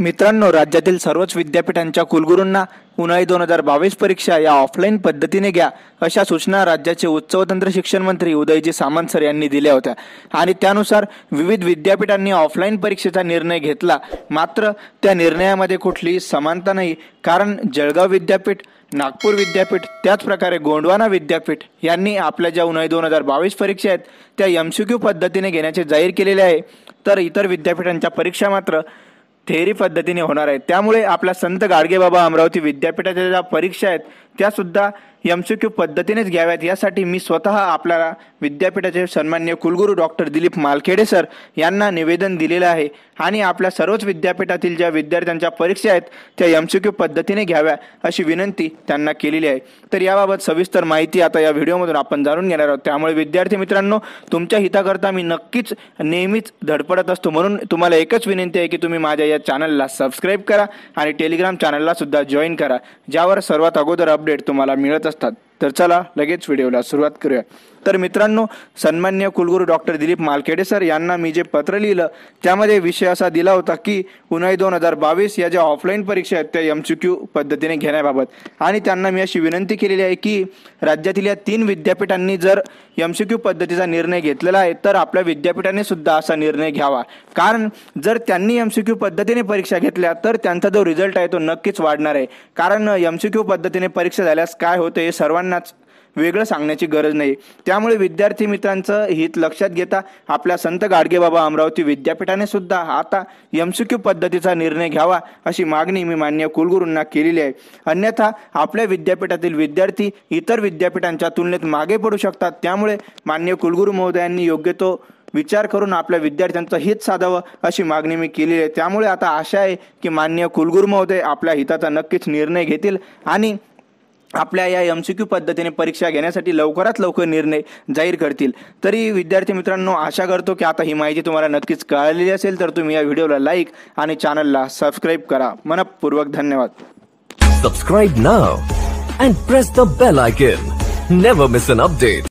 मित्रांनो राज्यातील सर्वच विद्यापीठांच्या कुलगुरूंना उन्हाळी दोन हजार बावीस परीक्षा या ऑफलाईन पद्धतीने घ्या अशा सूचना राज्याचे उच्च व तंत्र शिक्षण मंत्री उदयजी सामंत सर यांनी दिल्या होत्या आणि त्यानुसार विविध विद्यापीठांनी ऑफलाईन परीक्षेचा निर्णय घेतला मात्र त्या निर्णयामध्ये कुठलीही समानता नाही कारण जळगाव विद्यापीठ नागपूर विद्यापीठ त्याचप्रकारे गोंडवाना विद्यापीठ यांनी आपल्या ज्या उन्हाळी दोन हजार बावीस परीक्षा आहेत त्या एम सी क्यू पद्धतीने घेण्याचे जाहीर केलेले आहे तर इतर विद्यापीठांच्या परीक्षा मात्र थेरी पद्धतीने होणार आहे त्यामुळे आपला संत गाडगेबाबा अमरावती विद्यापीठाच्या ज्या परीक्षा आहेत त्यासुद्धा एम सी क्यू पद्धतीनेच घ्याव्यात यासाठी मी स्वतः आपल्याला विद्यापीठाचे सन्मान्य कुलगुरू डॉक्टर दिलीप मालखेडे सर यांना निवेदन दिलेलं आहे आणि आपल्या सर्वच विद्यापीठातील ज्या विद्यार्थ्यांच्या परीक्षा आहेत त्या एम सी क्यू पद्धतीने घ्याव्या अशी विनंती त्यांना केलेली आहे तर याबाबत सविस्तर माहिती आता या व्हिडिओमधून आपण जाणून घेणार आहोत त्यामुळे विद्यार्थी मित्रांनो तुमच्या हिताकरता मी नक्कीच नेहमीच धडपडत असतो म्हणून तुम्हाला एकच विनंती आहे की तुम्ही माझ्या या चॅनलला सबस्क्राईब करा आणि टेलिग्राम चॅनलला सुद्धा जॉईन करा ज्यावर सर्वात अगोदर अपडेट तुम्हाला मिळत असतात तर चला लगेच व्हिडिओला सुरुवात करूया तर मित्रांनो सन्मान्य कुलगुरू डॉक्टर दिलीप मालखेडे सर यांना मी जे पत्र लिहिलं त्यामध्ये विषय असा दिला होता की उन्हाळी दोन हजार बावीस या ज्या ऑफलाईन परीक्षा आहेत त्या एम सी क्यू पद्धतीने घेण्याबाबत आणि त्यांना मी अशी विनंती केलेली आहे की राज्यातील या तीन विद्यापीठांनी जर एम सी क्यू पद्धतीचा निर्णय घेतलेला आहे तर आपल्या विद्यापीठाने सुद्धा असा निर्णय घ्यावा कारण जर त्यांनी एम सी क्यू पद्धतीने परीक्षा घेतल्या तर त्यांचा जो रिझल्ट आहे तो नक्कीच वाढणार आहे कारण एम सी क्यू पद्धतीने परीक्षा झाल्यास काय होतं हे सर्वांनाच वेगळं सांगण्याची गरज नाही त्यामुळे विद्यार्थी मित्रांचं हित लक्षात घेता आपल्या संत गाडगेबाबा अमरावती विद्यापीठाने सुद्धा आता एमसीक्यू पद्धतीचा निर्णय घ्यावा अशी मागणी मी मान्य कुलगुरूंना केलेली आहे अन्यथा आपल्या विद्यापीठातील विद्यार्थी इतर विद्यापीठांच्या तुलनेत मागे पडू शकतात त्यामुळे मान्य कुलगुरू महोदयांनी योग्य तो विचार करून आपल्या विद्यार्थ्यांचं हित साधावं अशी मागणी मी केली आहे त्यामुळे आता आशा आहे की मान्य कुलगुरू महोदय आपल्या हिताचा नक्कीच निर्णय घेतील आणि आपल्या या एम सी क्यू पद्धतीने परीक्षा घेण्यासाठी लवकरात लवकर निर्णय जाहीर करतील तरी विद्यार्थी मित्रांनो आशा करतो की आता ही माहिती तुम्हाला नक्कीच कळलेली असेल तर तुम्ही या व्हिडिओला लाईक आणि चॅनलला सबस्क्राईब करा मनपूर्वक धन्यवाद subscribe now and press the bell icon never miss an update